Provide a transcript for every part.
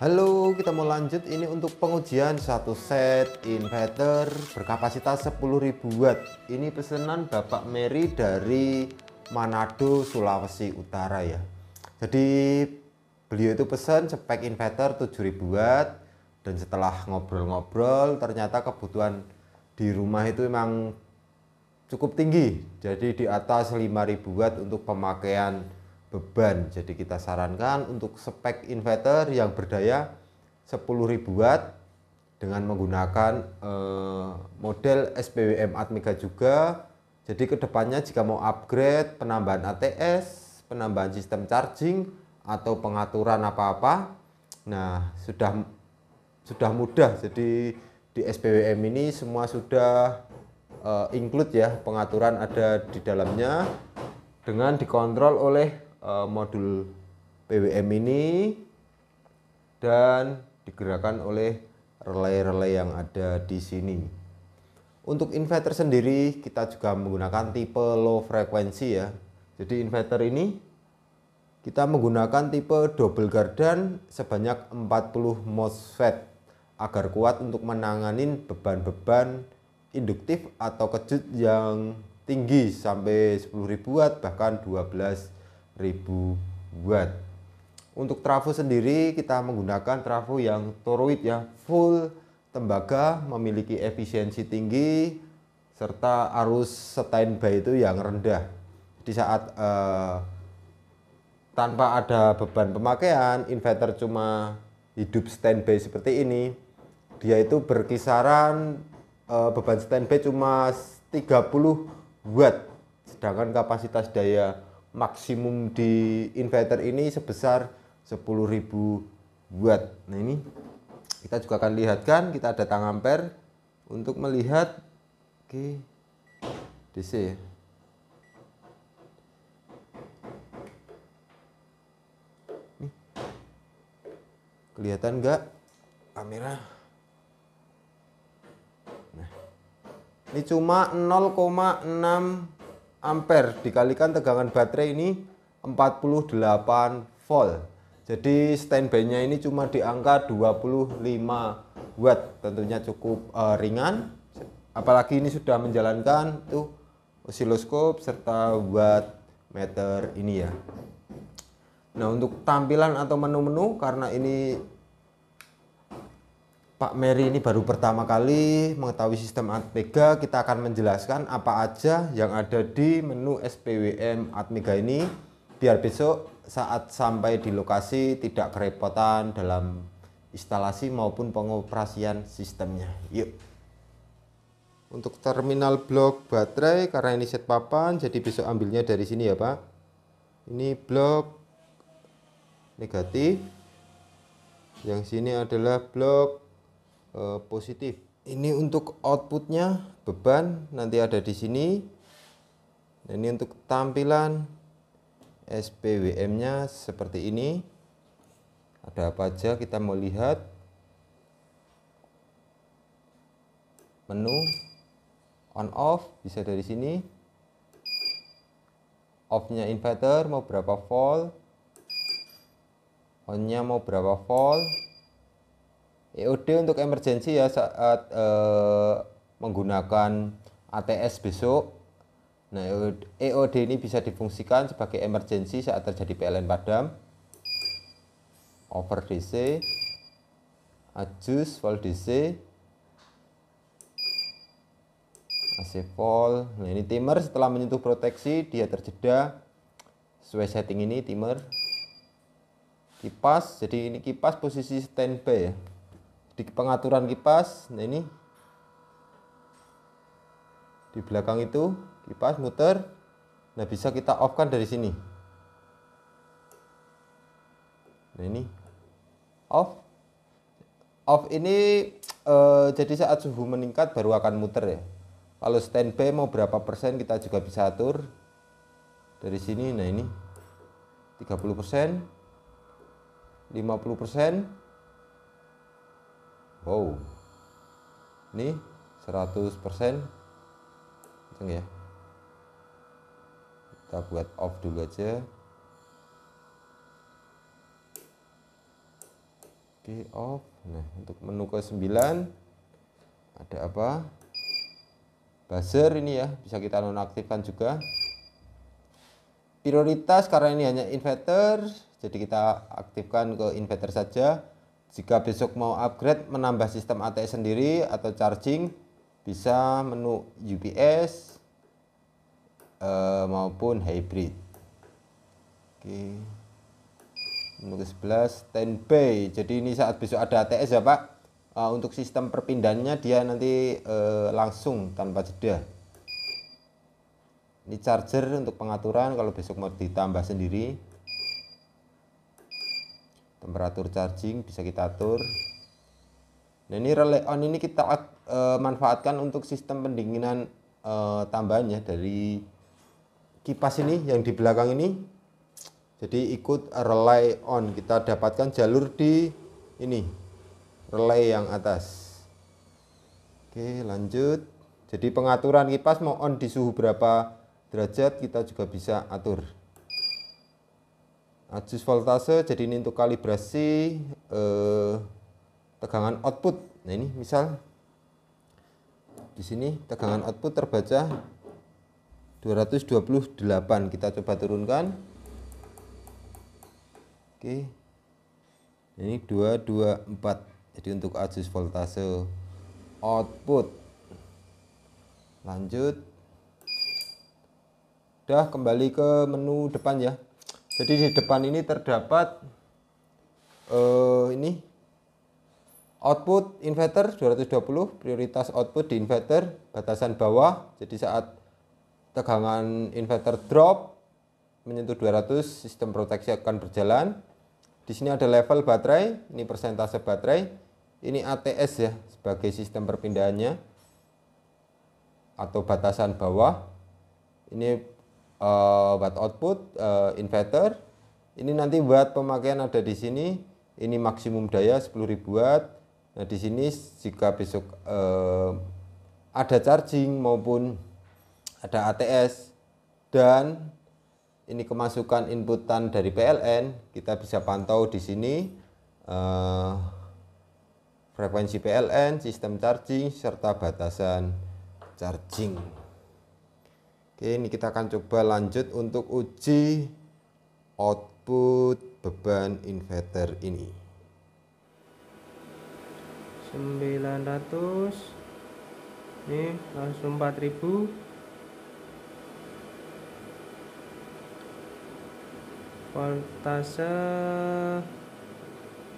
Halo, kita mau lanjut ini untuk pengujian satu set inverter berkapasitas ribu watt. Ini pesanan Bapak Mary dari Manado, Sulawesi Utara ya. Jadi beliau itu pesan spek inverter ribu watt dan setelah ngobrol-ngobrol ternyata kebutuhan di rumah itu memang cukup tinggi. Jadi di atas ribu watt untuk pemakaian beban. Jadi kita sarankan untuk spek inverter yang berdaya 10.000 watt dengan menggunakan eh, model SPWM Atmega juga. Jadi kedepannya jika mau upgrade penambahan ATS, penambahan sistem charging atau pengaturan apa-apa, nah sudah sudah mudah. Jadi di SPWM ini semua sudah uh, include ya pengaturan ada di dalamnya dengan dikontrol oleh Eh, modul PWM ini dan digerakkan oleh relay-relay yang ada di sini. Untuk inverter sendiri kita juga menggunakan tipe low frequency ya. Jadi inverter ini kita menggunakan tipe double garden sebanyak 40 MOSFET agar kuat untuk menangani beban-beban induktif atau kejut yang tinggi sampai 10.000 watt bahkan 12 watt. Untuk trafo sendiri kita menggunakan trafo yang toroid ya, full tembaga, memiliki efisiensi tinggi serta arus standby itu yang rendah. Di saat eh, tanpa ada beban pemakaian, inverter cuma hidup standby seperti ini, dia itu berkisaran eh, beban standby cuma 30 watt sedangkan kapasitas daya maksimum di inverter ini sebesar 10.000 watt. Nah ini kita juga akan lihatkan, kita ada tang ampere untuk melihat oke okay, DC Nih. Kelihatan enggak kamera? Nah. Ini cuma 0,6 ampere dikalikan tegangan baterai ini 48 volt. Jadi standby-nya ini cuma di angka 25 watt. Tentunya cukup uh, ringan. Apalagi ini sudah menjalankan tuh osiloskop serta watt meter ini ya. Nah, untuk tampilan atau menu-menu karena ini Pak mary ini baru pertama kali mengetahui sistem Atmega, kita akan menjelaskan apa aja yang ada di menu SPWM Atmega ini biar besok saat sampai di lokasi tidak kerepotan dalam instalasi maupun pengoperasian sistemnya. Yuk. Untuk terminal blok baterai karena ini set papan jadi besok ambilnya dari sini ya, Pak. Ini blok negatif. Yang sini adalah blok e, positif. Ini untuk outputnya beban nanti ada di sini. Dan ini untuk tampilan SPWM-nya seperti ini. Ada apa aja kita mau lihat. Menu on off bisa dari sini. Off-nya inverter mau berapa volt? On-nya mau berapa volt? EOD untuk emergensi ya saat eh, eh, menggunakan ATS besok. Nah, EOD e ini bisa difungsikan sebagai emergensi saat terjadi PLN padam. Over DC, adjust volt DC, AC volt. Nah, ini timer setelah menyentuh proteksi dia terjeda. Sesuai setting ini timer. Kipas, jadi ini kipas posisi standby ya di pengaturan kipas nah ini di belakang itu kipas muter nah bisa kita off kan dari sini nah ini off off ini e, jadi saat suhu meningkat baru akan muter ya kalau standby mau berapa persen kita juga bisa atur dari sini nah ini 30 persen 50 persen wow ini 100% kenceng ya kita buat off dulu aja oke off nah untuk menu ke 9 ada apa buzzer ini ya bisa kita nonaktifkan juga prioritas karena ini hanya inverter jadi kita aktifkan ke inverter saja jika besok mau upgrade menambah sistem ATS sendiri atau charging bisa menu UPS eh, maupun hybrid. Oke. Menu ke-11 standby. Jadi ini saat besok ada ATS ya, Pak. Eh, untuk sistem perpindahannya dia nanti eh, langsung tanpa jeda. Ini charger untuk pengaturan kalau besok mau ditambah sendiri temperatur charging bisa kita atur nah ini relay on oh, ini kita uh, manfaatkan untuk sistem pendinginan uh, dari kipas ini yang di belakang ini jadi ikut relay on kita dapatkan jalur di ini relay yang atas oke lanjut jadi pengaturan kipas mau on di suhu berapa derajat kita juga bisa atur Adjust voltase jadi ini untuk kalibrasi eh, tegangan output. Nah ini misal di sini tegangan output terbaca 228. Kita coba turunkan. Oke. Ini 224. Jadi untuk adjust voltase output. Lanjut. Udah kembali ke menu depan ya. Jadi di depan ini terdapat uh, ini output inverter 220 prioritas output di inverter batasan bawah jadi saat tegangan inverter drop menyentuh 200 sistem proteksi akan berjalan di sini ada level baterai ini persentase baterai ini ATS ya sebagai sistem perpindahannya atau batasan bawah ini uh, buat output uh, inverter ini nanti buat pemakaian ada di sini ini maksimum daya 10.000 watt nah di sini jika besok uh, ada charging maupun ada ATS dan ini kemasukan inputan dari PLN kita bisa pantau di sini uh, frekuensi PLN, sistem charging serta batasan charging. Oke, ini kita akan coba lanjut untuk uji output beban inverter ini. 900 ini langsung 4000 voltase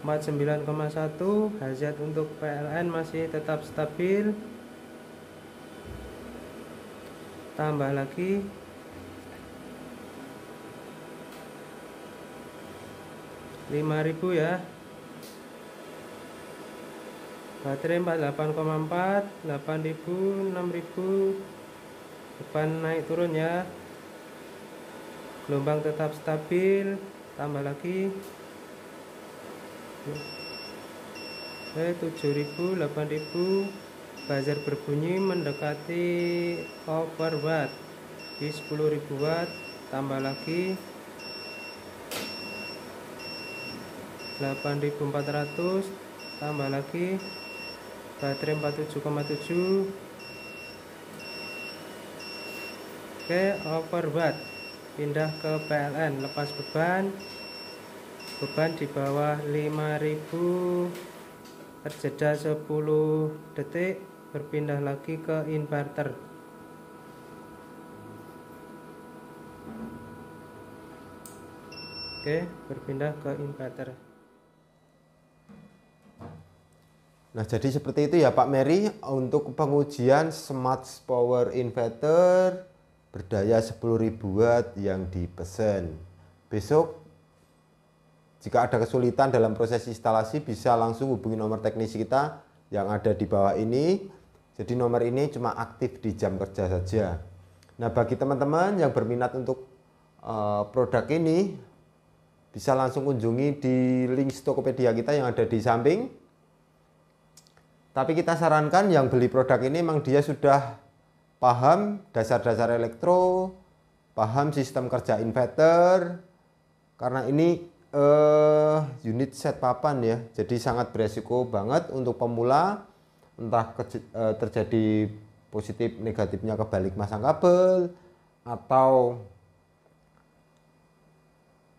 49,1 hazard untuk PLN masih tetap stabil tambah lagi lima ribu ya baterai 48,4 8000 6000 depan naik turun ya gelombang tetap stabil tambah lagi eh 7000 8000 buzzer berbunyi mendekati over watt di 10.000 watt tambah lagi 8400 tambah lagi baterai 47,7 oke watt pindah ke PLN lepas beban beban di bawah 5000 terjeda 10 detik berpindah lagi ke inverter oke berpindah ke inverter Nah, jadi seperti itu ya Pak Mary untuk pengujian Smart Power Inverter berdaya 10.000 watt yang dipesan. Besok jika ada kesulitan dalam proses instalasi bisa langsung hubungi nomor teknisi kita yang ada di bawah ini jadi nomor ini cuma aktif di jam kerja saja. Nah, bagi teman-teman yang berminat untuk uh, produk ini bisa langsung kunjungi di link Tokopedia kita yang ada di samping. Tapi kita sarankan yang beli produk ini memang dia sudah paham dasar-dasar elektro, paham sistem kerja inverter, karena ini uh, unit set papan ya, jadi sangat beresiko banget untuk pemula entah ke, e, eh, terjadi positif negatifnya kebalik masang kabel atau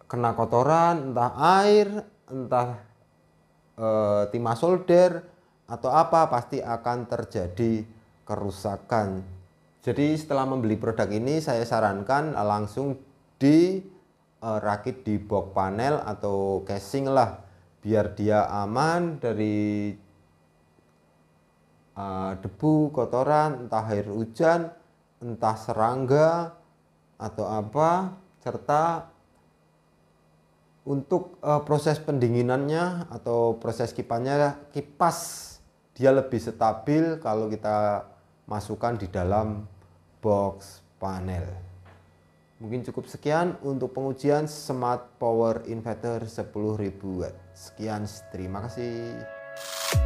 kena kotoran entah air entah e, timah solder atau apa pasti akan terjadi kerusakan jadi setelah membeli produk ini saya sarankan langsung di e, rakit di box panel atau casing lah biar dia aman dari Ah, debu, kotoran, entah air hujan, entah serangga atau apa, serta untuk uh, proses pendinginannya atau proses kipasnya kipas dia lebih stabil kalau kita masukkan di dalam box panel. Mungkin cukup sekian untuk pengujian Smart Power Inverter 10.000 Watt. Sekian, terima kasih.